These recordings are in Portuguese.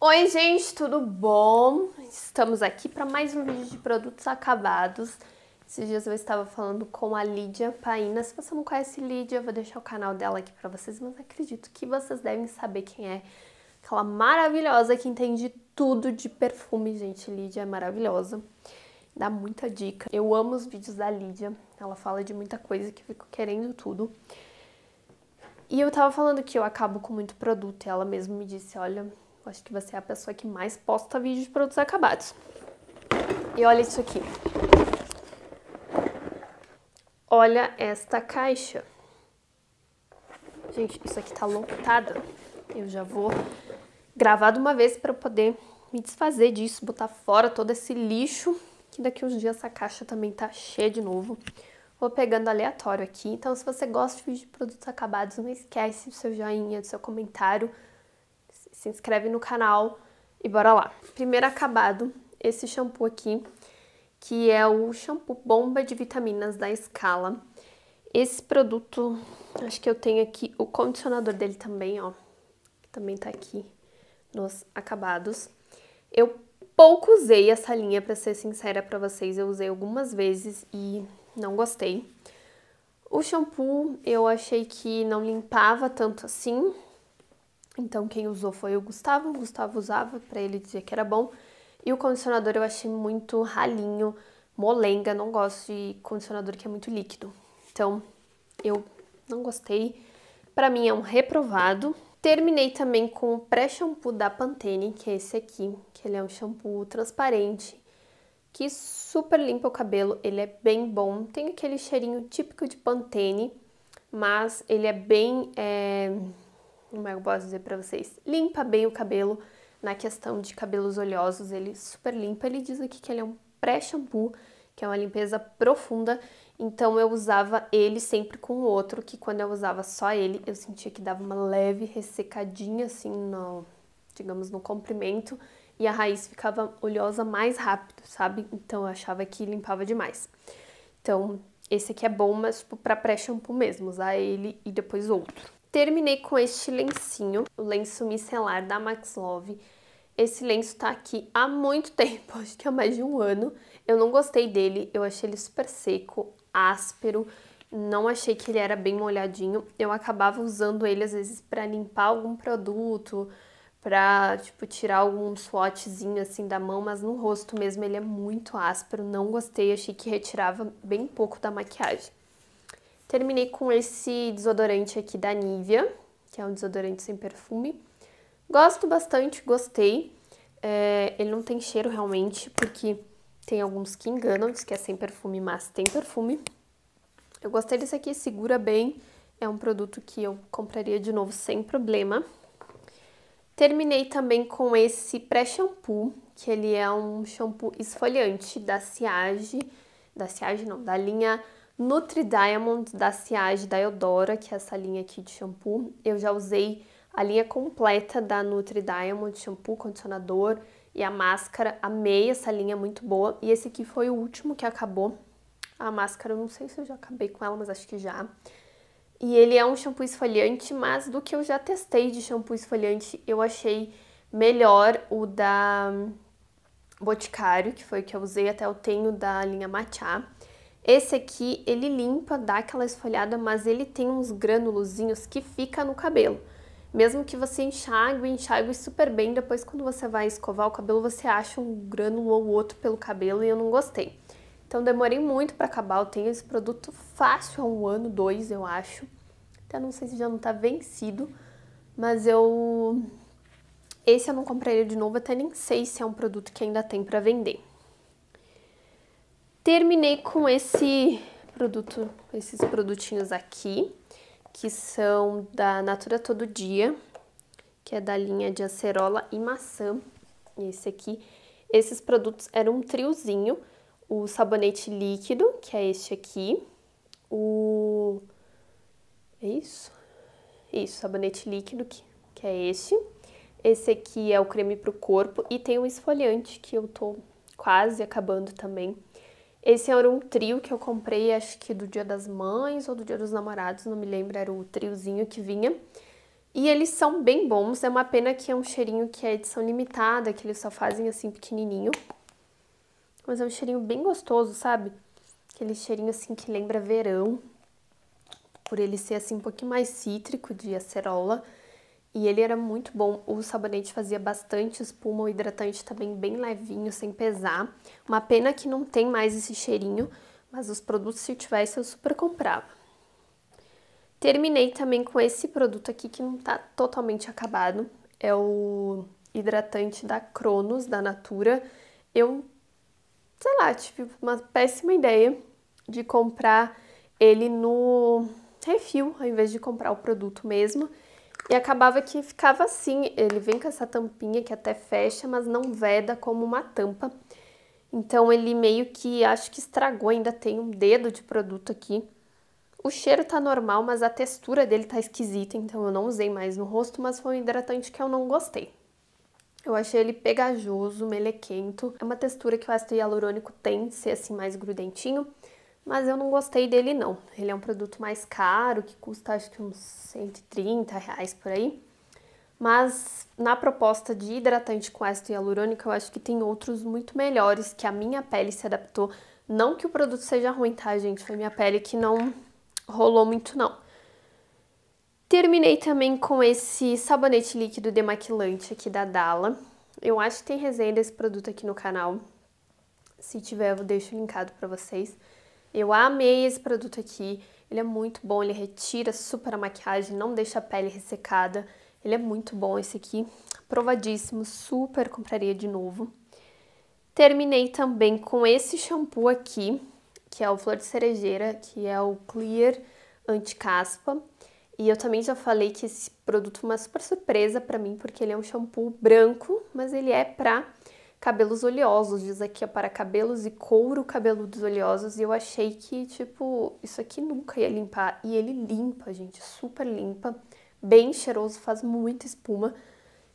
Oi, gente, tudo bom? Estamos aqui para mais um vídeo de produtos acabados. Esses dias eu estava falando com a Lídia Paina. Se você não conhece Lídia, eu vou deixar o canal dela aqui para vocês, mas acredito que vocês devem saber quem é. Aquela maravilhosa que entende tudo de perfume, gente. Lídia é maravilhosa. Dá muita dica. Eu amo os vídeos da Lídia. Ela fala de muita coisa que eu fico querendo tudo. E eu tava falando que eu acabo com muito produto e ela mesma me disse, olha, Acho que você é a pessoa que mais posta vídeo de produtos acabados. E olha isso aqui. Olha esta caixa. Gente, isso aqui tá lotado. Eu já vou gravar de uma vez para poder me desfazer disso, botar fora todo esse lixo, que daqui uns dias essa caixa também tá cheia de novo. Vou pegando aleatório aqui. Então, se você gosta de vídeo de produtos acabados, não esquece do seu joinha, do seu comentário se inscreve no canal e bora lá. Primeiro acabado, esse shampoo aqui, que é o shampoo bomba de vitaminas da Scala. Esse produto, acho que eu tenho aqui o condicionador dele também, ó. Também tá aqui nos acabados. Eu pouco usei essa linha, pra ser sincera pra vocês. Eu usei algumas vezes e não gostei. O shampoo eu achei que não limpava tanto assim, então quem usou foi o Gustavo, o Gustavo usava para ele dizer que era bom. E o condicionador eu achei muito ralinho, molenga, não gosto de condicionador que é muito líquido. Então eu não gostei. Para mim é um reprovado. Terminei também com o pré-shampoo da Pantene, que é esse aqui, que ele é um shampoo transparente, que super limpa o cabelo, ele é bem bom, tem aquele cheirinho típico de Pantene, mas ele é bem... É como eu posso dizer para vocês, limpa bem o cabelo na questão de cabelos oleosos, ele super limpa. Ele diz aqui que ele é um pré-shampoo, que é uma limpeza profunda, então eu usava ele sempre com o outro, que quando eu usava só ele, eu sentia que dava uma leve ressecadinha assim no, digamos, no comprimento, e a raiz ficava oleosa mais rápido, sabe? Então eu achava que limpava demais. Então, esse aqui é bom, mas tipo para pré-shampoo mesmo, usar ele e depois outro. Terminei com este lencinho, o lenço micelar da Max Love. Esse lenço tá aqui há muito tempo, acho que há mais de um ano. Eu não gostei dele, eu achei ele super seco, áspero, não achei que ele era bem molhadinho. Eu acabava usando ele às vezes para limpar algum produto, para tipo tirar algum swatchzinho assim da mão, mas no rosto mesmo ele é muito áspero, não gostei, achei que retirava bem pouco da maquiagem. Terminei com esse desodorante aqui da Nivea, que é um desodorante sem perfume. Gosto bastante, gostei. É, ele não tem cheiro realmente, porque tem alguns que enganam, diz que é sem perfume, mas tem perfume. Eu gostei desse aqui, segura bem. É um produto que eu compraria de novo sem problema. Terminei também com esse pré-shampoo, que ele é um shampoo esfoliante da Siage. da Siage não, da linha Nutri Diamond da Siage da Eudora, que é essa linha aqui de shampoo. Eu já usei a linha completa da Nutri Diamond, shampoo, condicionador e a máscara. Amei essa linha, muito boa. E esse aqui foi o último que acabou. A máscara, eu não sei se eu já acabei com ela, mas acho que já. E ele é um shampoo esfoliante, mas do que eu já testei de shampoo esfoliante, eu achei melhor o da Boticário, que foi o que eu usei, até eu tenho da linha Matcha. Esse aqui, ele limpa, dá aquela esfoliada, mas ele tem uns granulozinhos que fica no cabelo. Mesmo que você enxague, enxague super bem, depois quando você vai escovar o cabelo, você acha um grânulo ou outro pelo cabelo e eu não gostei. Então demorei muito para acabar, eu tenho esse produto fácil há um ano, dois, eu acho. Até não sei se já não tá vencido, mas eu... Esse eu não compraria de novo, até nem sei se é um produto que ainda tem para vender. Terminei com esse produto, esses produtinhos aqui, que são da Natura Todo Dia, que é da linha de acerola e maçã. Esse aqui, esses produtos eram um triozinho, o sabonete líquido, que é este aqui, o... é isso? Isso, sabonete líquido, que, que é este. Esse aqui é o creme para o corpo e tem o um esfoliante, que eu tô quase acabando também. Esse era um trio que eu comprei, acho que do Dia das Mães ou do Dia dos Namorados, não me lembro, era o triozinho que vinha. E eles são bem bons, é uma pena que é um cheirinho que é edição limitada, que eles só fazem assim pequenininho. Mas é um cheirinho bem gostoso, sabe? Aquele cheirinho assim que lembra verão, por ele ser assim um pouquinho mais cítrico de acerola. E ele era muito bom. O sabonete fazia bastante espuma, o hidratante também bem levinho, sem pesar. Uma pena que não tem mais esse cheirinho, mas os produtos, se eu tivesse, eu super comprava. Terminei também com esse produto aqui que não tá totalmente acabado. É o hidratante da Cronos, da Natura. Eu, sei lá, tive uma péssima ideia de comprar ele no refil, ao invés de comprar o produto mesmo. E acabava que ficava assim, ele vem com essa tampinha que até fecha, mas não veda como uma tampa. Então ele meio que, acho que estragou, ainda tem um dedo de produto aqui. O cheiro tá normal, mas a textura dele tá esquisita, então eu não usei mais no rosto, mas foi um hidratante que eu não gostei. Eu achei ele pegajoso, melequento. É uma textura que o ácido hialurônico tem, ser assim mais grudentinho mas eu não gostei dele não. Ele é um produto mais caro, que custa acho que uns 130 reais por aí. Mas na proposta de hidratante com ácido hialurônico, eu acho que tem outros muito melhores que a minha pele se adaptou. Não que o produto seja ruim, tá, gente? Foi minha pele que não rolou muito, não. Terminei também com esse sabonete líquido demaquilante aqui da Dala. Eu acho que tem resenha desse produto aqui no canal. Se tiver, eu deixo linkado para vocês. Eu amei esse produto aqui. Ele é muito bom, ele retira super a maquiagem, não deixa a pele ressecada. Ele é muito bom esse aqui, provadíssimo, super compraria de novo. Terminei também com esse shampoo aqui, que é o Flor de Cerejeira, que é o Clear Anti-Caspa. E eu também já falei que esse produto é uma super surpresa para mim, porque ele é um shampoo branco, mas ele é para cabelos oleosos, diz aqui, ó, para cabelos e couro cabeludos oleosos, e eu achei que, tipo, isso aqui nunca ia limpar, e ele limpa, gente, super limpa, bem cheiroso, faz muita espuma.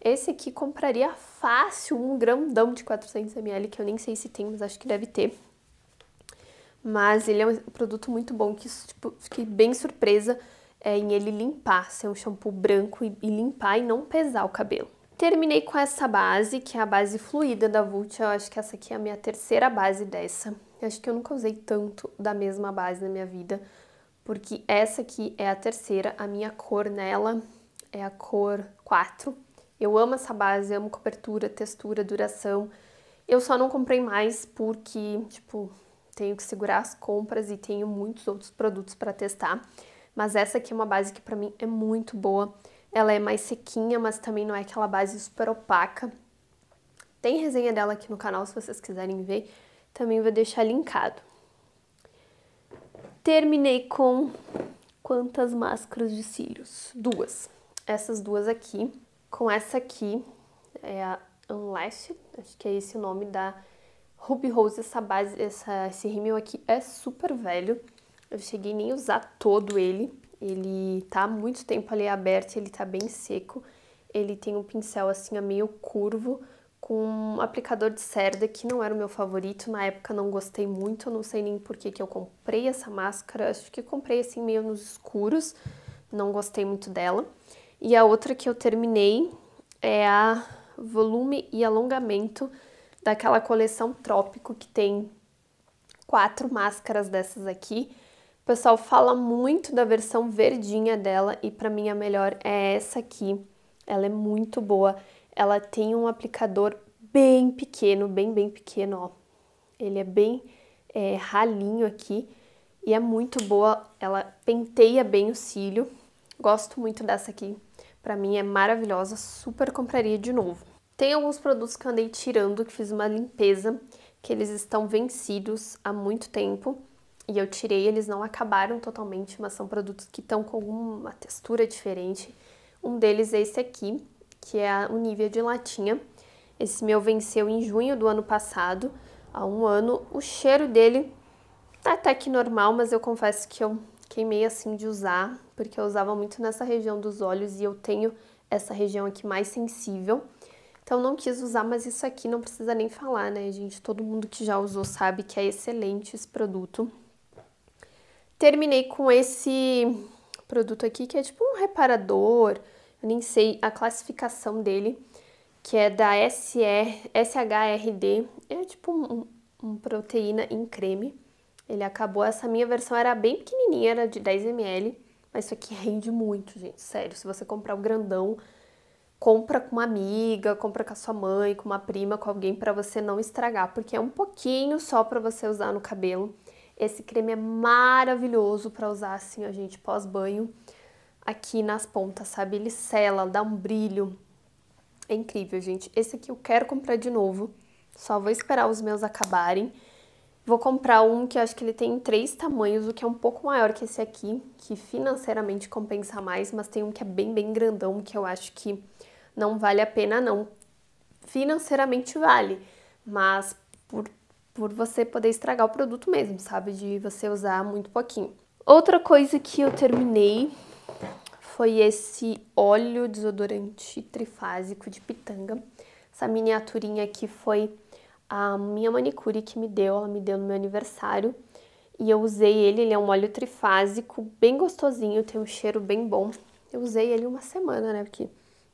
Esse aqui compraria fácil um grandão de 400ml, que eu nem sei se tem, mas acho que deve ter. Mas ele é um produto muito bom, que tipo, fiquei bem surpresa é, em ele limpar, ser um shampoo branco e, e limpar e não pesar o cabelo. Terminei com essa base, que é a base fluida da Vult. Eu acho que essa aqui é a minha terceira base dessa. Eu acho que eu nunca usei tanto da mesma base na minha vida, porque essa aqui é a terceira. A minha cor nela é a cor 4. Eu amo essa base, amo cobertura, textura, duração. Eu só não comprei mais porque, tipo, tenho que segurar as compras e tenho muitos outros produtos para testar. Mas essa aqui é uma base que para mim é muito boa. Ela é mais sequinha, mas também não é aquela base super opaca. Tem resenha dela aqui no canal, se vocês quiserem ver. Também vou deixar linkado. Terminei com quantas máscaras de cílios? Duas. Essas duas aqui. Com essa aqui, é a Unlash, acho que é esse o nome da Ruby Rose. Essa base, essa, esse rímel aqui é super velho. Eu cheguei nem a usar todo ele. Ele tá há muito tempo ali aberto, ele tá bem seco. Ele tem um pincel assim meio curvo com um aplicador de cerda que não era o meu favorito, na época não gostei muito, não sei nem por que que eu comprei essa máscara. Acho que comprei assim meio nos escuros. Não gostei muito dela. E a outra que eu terminei é a volume e alongamento daquela coleção Trópico que tem quatro máscaras dessas aqui. O pessoal fala muito da versão verdinha dela e para mim a melhor é essa aqui. Ela é muito boa. Ela tem um aplicador bem pequeno, bem, bem pequeno, ó. Ele é bem é, ralinho aqui e é muito boa. Ela penteia bem o cílio. Gosto muito dessa aqui. Pra mim é maravilhosa, super compraria de novo. Tem alguns produtos que eu andei tirando, que fiz uma limpeza, que eles estão vencidos há muito tempo e eu tirei, eles não acabaram totalmente, mas são produtos que estão com uma textura diferente. Um deles é esse aqui, que é o Nivea de latinha. Esse meu venceu em junho do ano passado, há um ano. O cheiro dele tá até que normal, mas eu confesso que eu queimei assim de usar, porque eu usava muito nessa região dos olhos e eu tenho essa região aqui mais sensível. Então não quis usar, mas isso aqui não precisa nem falar, né, gente? Todo mundo que já usou sabe que é excelente esse produto. Terminei com esse produto aqui, que é tipo um reparador, eu nem sei a classificação dele, que é da SR, SHRD, é tipo um, um proteína em creme. Ele acabou, essa minha versão era bem pequenininha, era de 10ml, mas isso aqui rende muito, gente, sério. Se você comprar o um grandão, compra com uma amiga, compra com a sua mãe, com uma prima, com alguém para você não estragar, porque é um pouquinho só para você usar no cabelo. Esse creme é maravilhoso para usar assim, a gente, pós-banho, aqui nas pontas, sabe? Ele sela, dá um brilho. É incrível, gente. Esse aqui eu quero comprar de novo. Só vou esperar os meus acabarem. Vou comprar um que eu acho que ele tem três tamanhos, o que é um pouco maior que esse aqui, que financeiramente compensa mais, mas tem um que é bem, bem grandão, que eu acho que não vale a pena, não. Financeiramente vale, mas por por você poder estragar o produto mesmo, sabe? De você usar muito pouquinho. Outra coisa que eu terminei foi esse óleo desodorante trifásico de pitanga. Essa miniaturinha aqui foi a minha manicure que me deu, ela me deu no meu aniversário. E eu usei ele, ele é um óleo trifásico, bem gostosinho, tem um cheiro bem bom. Eu usei ele uma semana, né, porque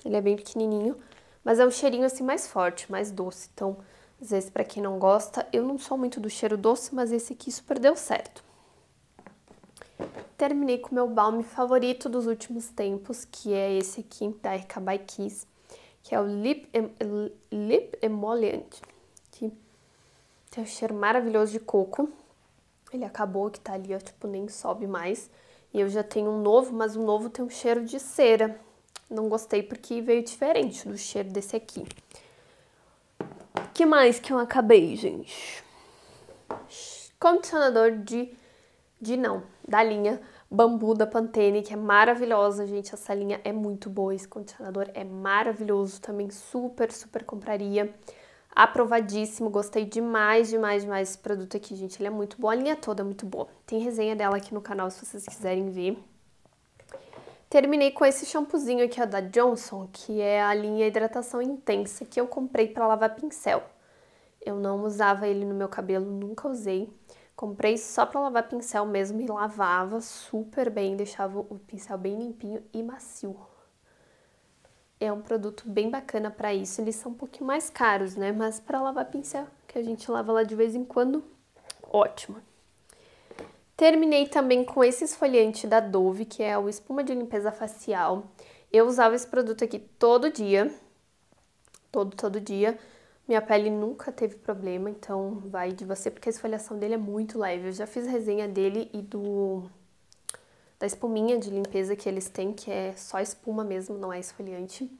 ele é bem pequenininho, mas é um cheirinho assim mais forte, mais doce, então às vezes, para quem não gosta, eu não sou muito do cheiro doce, mas esse aqui super deu certo. Terminei com o meu balme favorito dos últimos tempos, que é esse aqui da Erika by Kiss, que é o Lip, em, Lip Emollient, que tem um cheiro maravilhoso de coco. Ele acabou que tá ali, ó, tipo, nem sobe mais. E eu já tenho um novo, mas o novo tem um cheiro de cera. Não gostei porque veio diferente do cheiro desse aqui que mais que eu acabei, gente? Condicionador de... De não, da linha Bambu da Pantene, que é maravilhosa, gente. Essa linha é muito boa, esse condicionador é maravilhoso. Também super, super compraria. Aprovadíssimo, gostei demais, demais, demais desse produto aqui, gente. Ele é muito bom, a linha toda é muito boa. Tem resenha dela aqui no canal, se vocês quiserem ver. Terminei com esse shampoozinho aqui, ó, da Johnson, que é a linha hidratação intensa que eu comprei para lavar pincel. Eu não usava ele no meu cabelo, nunca usei. Comprei só para lavar pincel mesmo e lavava super bem, deixava o pincel bem limpinho e macio. É um produto bem bacana para isso, eles são um pouquinho mais caros, né? Mas para lavar pincel, que a gente lava lá de vez em quando, ótimo. Terminei também com esse esfoliante da Dove, que é o espuma de limpeza facial. Eu usava esse produto aqui todo dia, todo, todo dia. Minha pele nunca teve problema, então vai de você, porque a esfoliação dele é muito leve. Eu já fiz resenha dele e do da espuminha de limpeza que eles têm, que é só espuma mesmo, não é esfoliante.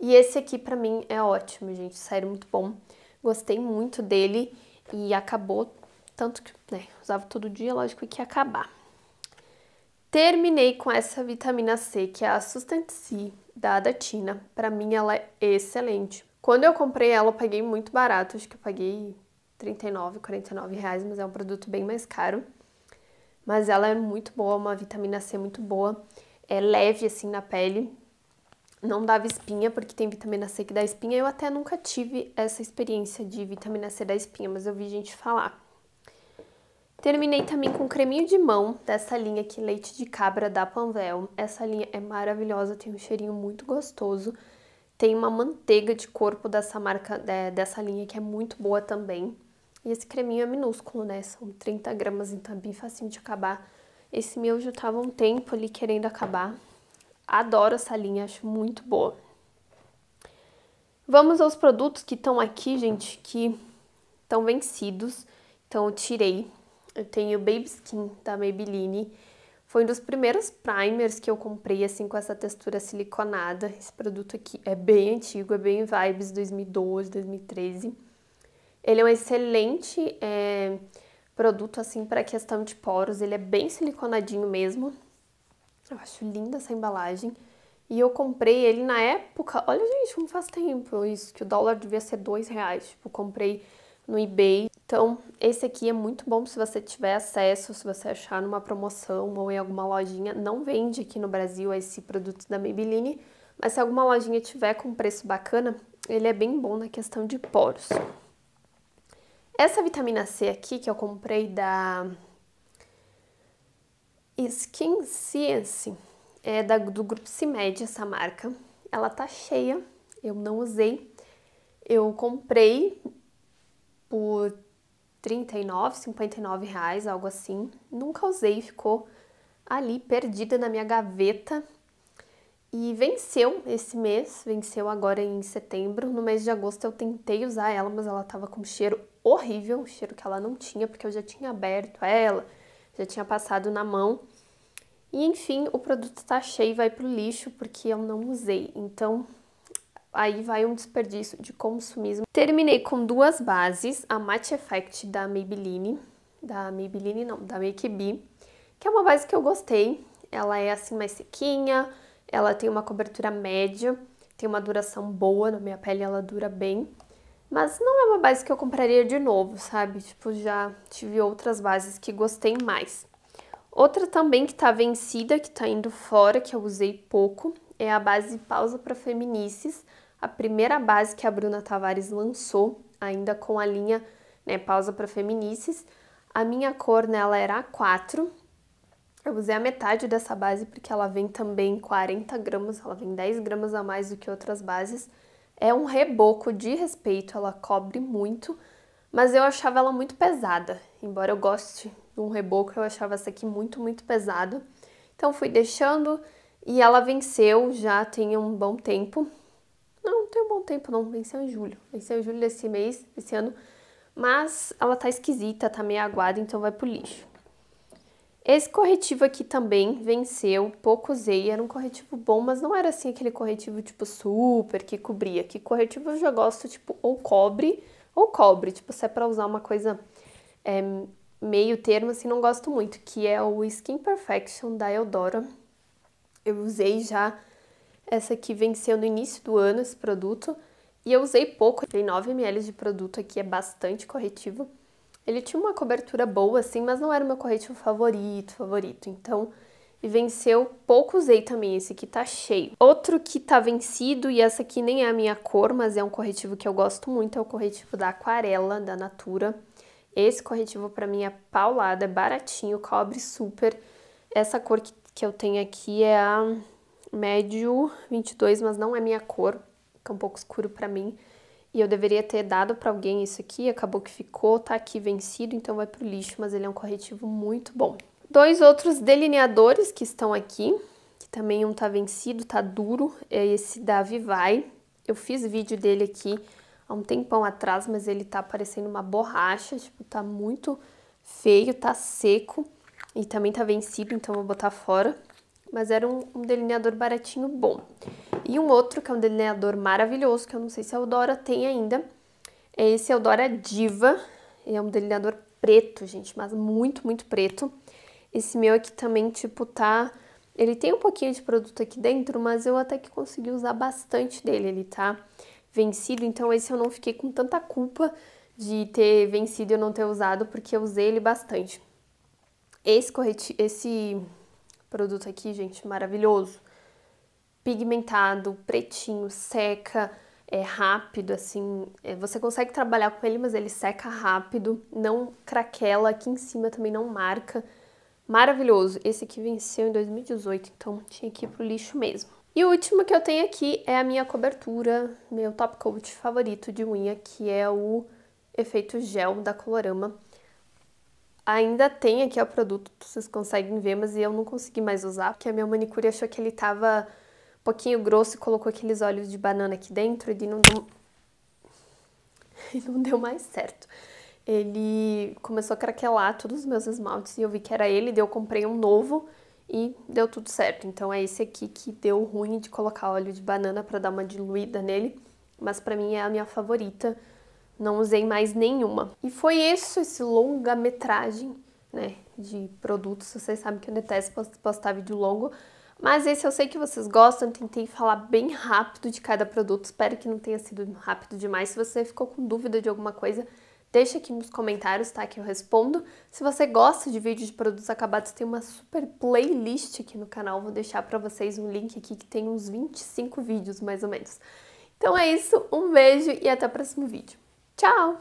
E esse aqui pra mim é ótimo, gente, sério, muito bom. Gostei muito dele e acabou tanto que né, usava todo dia, lógico que ia acabar. Terminei com essa vitamina C, que é a Sustent C da Adatina. Para mim ela é excelente. Quando eu comprei ela, eu paguei muito barato, acho que eu paguei 39, 49 reais, mas é um produto bem mais caro. Mas ela é muito boa, uma vitamina C muito boa, é leve assim na pele, não dava espinha, porque tem vitamina C que dá espinha. Eu até nunca tive essa experiência de vitamina C da espinha, mas eu vi gente falar. Terminei também com creminho de mão dessa linha aqui, leite de cabra da Panvel. Essa linha é maravilhosa, tem um cheirinho muito gostoso. Tem uma manteiga de corpo dessa marca, dessa linha que é muito boa também. E esse creminho é minúsculo, né? São 30 gramas, então é bem facinho de acabar. Esse meu já tava um tempo ali querendo acabar. Adoro essa linha, acho muito boa. Vamos aos produtos que estão aqui, gente, que estão vencidos. Então eu tirei eu tenho Baby Skin da Maybelline. Foi um dos primeiros primers que eu comprei, assim, com essa textura siliconada. Esse produto aqui é bem antigo, é bem vibes 2012, 2013. Ele é um excelente é, produto, assim, para questão de poros. Ele é bem siliconadinho mesmo. Eu acho linda essa embalagem. E eu comprei ele na época... Olha, gente, como faz tempo isso, que o dólar devia ser dois reais. Tipo, comprei no eBay. Então, esse aqui é muito bom se você tiver acesso, se você achar numa promoção ou em alguma lojinha. Não vende aqui no Brasil esse produto da Maybelline, mas se alguma lojinha tiver com preço bacana, ele é bem bom na questão de poros. Essa vitamina C aqui que eu comprei da Skin Science, é da, do grupo CIMED, essa marca. Ela tá cheia, eu não usei. Eu comprei por 39, 59 reais, algo assim. Nunca usei, ficou ali perdida na minha gaveta. E venceu esse mês, venceu agora em setembro. No mês de agosto eu tentei usar ela, mas ela tava com cheiro horrível, um cheiro que ela não tinha, porque eu já tinha aberto ela, já tinha passado na mão. E enfim, o produto tá cheio e vai pro lixo porque eu não usei. Então, aí vai um desperdício de consumismo. Terminei com duas bases, a Matte Effect da Maybelline, da Maybelline não, da Make B, que é uma base que eu gostei. Ela é assim mais sequinha, ela tem uma cobertura média, tem uma duração boa, na minha pele ela dura bem. Mas não é uma base que eu compraria de novo, sabe? Tipo, já tive outras bases que gostei mais. Outra também que tá vencida, que tá indo fora, que eu usei pouco, é a base Pausa para Feminices a primeira base que a Bruna Tavares lançou, ainda com a linha né, Pausa para Feminices. A minha cor nela era a 4. Eu usei a metade dessa base porque ela vem também 40 gramas, ela vem 10 gramas a mais do que outras bases. É um reboco de respeito, ela cobre muito, mas eu achava ela muito pesada. Embora eu goste de um reboco, eu achava essa aqui muito, muito pesada. Então fui deixando e ela venceu já tem um bom tempo. Não, tem um bom tempo, não. Venceu em julho. Venceu em julho desse mês, desse ano. Mas ela tá esquisita, tá meio aguada, então vai pro lixo. Esse corretivo aqui também venceu, pouco usei, era um corretivo bom, mas não era assim aquele corretivo tipo super que cobria. Que corretivo eu já gosto tipo ou cobre ou cobre, tipo se é para usar uma coisa é, meio termo assim, não gosto muito, que é o Skin Perfection da Eldora. Eu usei já essa aqui venceu no início do ano, esse produto. E eu usei pouco, tem 9 ml de produto aqui, é bastante corretivo. Ele tinha uma cobertura boa, assim, mas não era o meu corretivo favorito, favorito. Então, e venceu, pouco usei também, esse aqui tá cheio. Outro que tá vencido, e essa aqui nem é a minha cor, mas é um corretivo que eu gosto muito, é o corretivo da Aquarela, da Natura. Esse corretivo pra mim é paulado, é baratinho, cobre super. Essa cor que, que eu tenho aqui é a médio 22, mas não é minha cor, fica um pouco escuro para mim. E eu deveria ter dado para alguém isso aqui, acabou que ficou, tá aqui vencido, então vai pro lixo, mas ele é um corretivo muito bom. Dois outros delineadores que estão aqui, que também um tá vencido, tá duro, é esse da Vivai. Eu fiz vídeo dele aqui há um tempão atrás, mas ele tá parecendo uma borracha, tipo, tá muito feio, tá seco e também tá vencido, então vou botar fora mas era um, um, delineador baratinho bom. E um outro, que é um delineador maravilhoso, que eu não sei se a Eudora tem ainda, é esse Eudora Diva, é um delineador preto, gente, mas muito, muito preto. Esse meu aqui também, tipo, tá... Ele tem um pouquinho de produto aqui dentro, mas eu até que consegui usar bastante dele, ele tá vencido, então esse eu não fiquei com tanta culpa de ter vencido e eu não ter usado, porque eu usei ele bastante. Esse, correti esse Produto aqui, gente, maravilhoso. Pigmentado, pretinho, seca, é rápido, assim. É, você consegue trabalhar com ele, mas ele seca rápido, não craquela, aqui em cima também não marca. Maravilhoso. Esse aqui venceu em 2018, então tinha que ir pro lixo mesmo. E o último que eu tenho aqui é a minha cobertura, meu top coat favorito de unha, que é o efeito gel da Colorama. Ainda tem aqui o produto, vocês conseguem ver, mas eu não consegui mais usar, porque a minha manicure achou que ele tava um pouquinho grosso e colocou aqueles óleos de banana aqui dentro e não deu... e não deu mais certo. Ele começou a craquelar todos os meus esmaltes e eu vi que era ele, daí eu comprei um novo e deu tudo certo. Então é esse aqui que deu ruim de colocar óleo de banana para dar uma diluída nele, mas para mim é a minha favorita não usei mais nenhuma. E foi isso, esse longa-metragem, né, de produtos. Vocês sabem que eu detesto postar vídeo longo, mas esse eu sei que vocês gostam, tentei falar bem rápido de cada produto, espero que não tenha sido rápido demais. Se você ficou com dúvida de alguma coisa, deixa aqui nos comentários, tá? Que eu respondo. Se você gosta de vídeos de produtos acabados, tem uma super playlist aqui no canal, vou deixar para vocês um link aqui que tem uns 25 vídeos, mais ou menos. Então é isso, um beijo e até o próximo vídeo. Tchau!